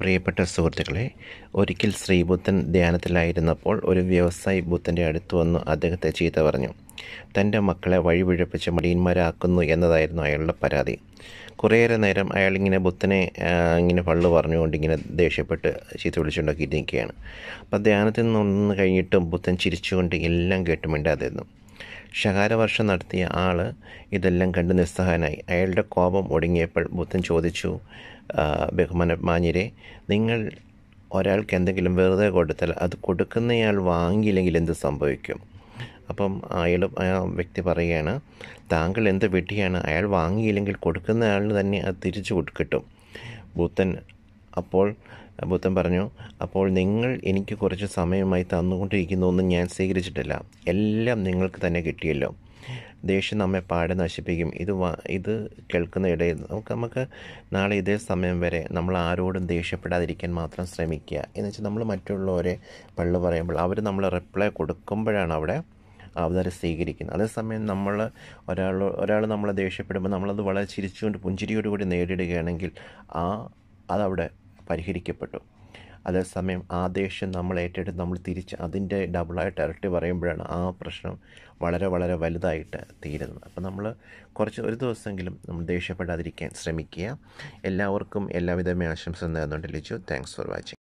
പ്രിയപ്പെട്ട സുഹൃത്തുക്കളെ ഒരിക്കൽ ശ്രീബുദ്ധൻ ധ്യാനത്തിലായിരുന്നപ്പോൾ ഒരു വ്യവസായി ബുദ്ധൻ്റെ അടുത്തു വന്നു അദ്ദേഹത്തെ ചീത്ത പറഞ്ഞു തൻ്റെ മക്കളെ വഴിപിഴപ്പിച്ച് മടിയന്മാരാക്കുന്നു എന്നതായിരുന്നു അയാളുടെ പരാതി കുറേയേറെ നേരം അയാൾ ഇങ്ങനെ ബുദ്ധനെ ഇങ്ങനെ പള്ളു പറഞ്ഞുകൊണ്ട് ഇങ്ങനെ ദേഷ്യപ്പെട്ട് ചീത്ത വിളിച്ചുകൊണ്ടൊക്കെ ഇരിക്കുകയാണ് അപ്പോൾ ധ്യാനത്തിൽ നിന്ന് കഴിഞ്ഞിട്ടും ബുദ്ധൻ ചിരിച്ചുകൊണ്ട് എല്ലാം കേട്ട് ശകാരവർഷം നടത്തിയ ആൾ ഇതെല്ലാം കണ്ട് നിസ്സഹായനായി അയാളുടെ കോപം ഒടുങ്ങിയപ്പോൾ ബുദ്ധൻ ചോദിച്ചു ബഹുമാനമാന്യരെ നിങ്ങൾ ഒരാൾക്ക് എന്തെങ്കിലും വെറുതെ കൊടുത്താൽ അത് കൊടുക്കുന്നയാൾ വാങ്ങിയില്ലെങ്കിൽ എന്ത് സംഭവിക്കും അപ്പം അയാൾ ആ വ്യക്തി പറയുകയാണ് താങ്കൾ എന്ത് വിട്ടിയാണ് അയാൾ വാങ്ങിയില്ലെങ്കിൽ കൊടുക്കുന്നയാളിന് തന്നെ അത് തിരിച്ചു കിട്ടും ബുദ്ധൻ അപ്പോൾ ബുദ്ധൻ പറഞ്ഞു അപ്പോൾ നിങ്ങൾ എനിക്ക് കുറച്ച് സമയമായി എന്ന് ഞാൻ സ്വീകരിച്ചിട്ടില്ല എല്ലാം നിങ്ങൾക്ക് തന്നെ കിട്ടിയല്ലോ ദേഷ്യം നമ്മെ പാടെ നശിപ്പിക്കും ഇത് ഇത് കേൾക്കുന്ന ഇടയിൽ നമുക്ക് നമുക്ക് നാളെ ഇതേ സമയം വരെ നമ്മൾ ആരോടും ദേഷ്യപ്പെടാതിരിക്കാൻ മാത്രം ശ്രമിക്കുക എന്ന് വെച്ചാൽ നമ്മൾ മറ്റുള്ളവരെ പള്ളു പറയുമ്പോൾ അവർ നമ്മൾ റിപ്ലൈ കൊടുക്കുമ്പോഴാണ് അവിടെ അവതാരം സ്വീകരിക്കുന്നത് അതേസമയം നമ്മൾ ഒരാൾ ഒരാൾ നമ്മളെ ദേഷ്യപ്പെടുമ്പോൾ നമ്മളത് വളരെ ചിരിച്ചുകൊണ്ട് പുഞ്ചിരിയോടുകൂടി നേരിടുകയാണെങ്കിൽ ആ അതവിടെ പരിഹരിക്കപ്പെട്ടു അതേസമയം ആ ദേഷ്യം നമ്മൾ ഏറ്റെടുത്ത് നമ്മൾ തിരിച്ച് അതിൻ്റെ ഡബിളായിട്ട് ഇരട്ടി പറയുമ്പോഴാണ് ആ പ്രശ്നം വളരെ വളരെ വലുതായിട്ട് തീരുന്നത് അപ്പം നമ്മൾ കുറച്ച് ഒരു ദിവസമെങ്കിലും നമ്മൾ ദേഷ്യപ്പെടാതിരിക്കാൻ ശ്രമിക്കുക എല്ലാവർക്കും എല്ലാവിധമേ ആശംസ നേർന്നുകൊണ്ട് ലിജു താങ്ക്സ് ഫോർ വാച്ചിങ്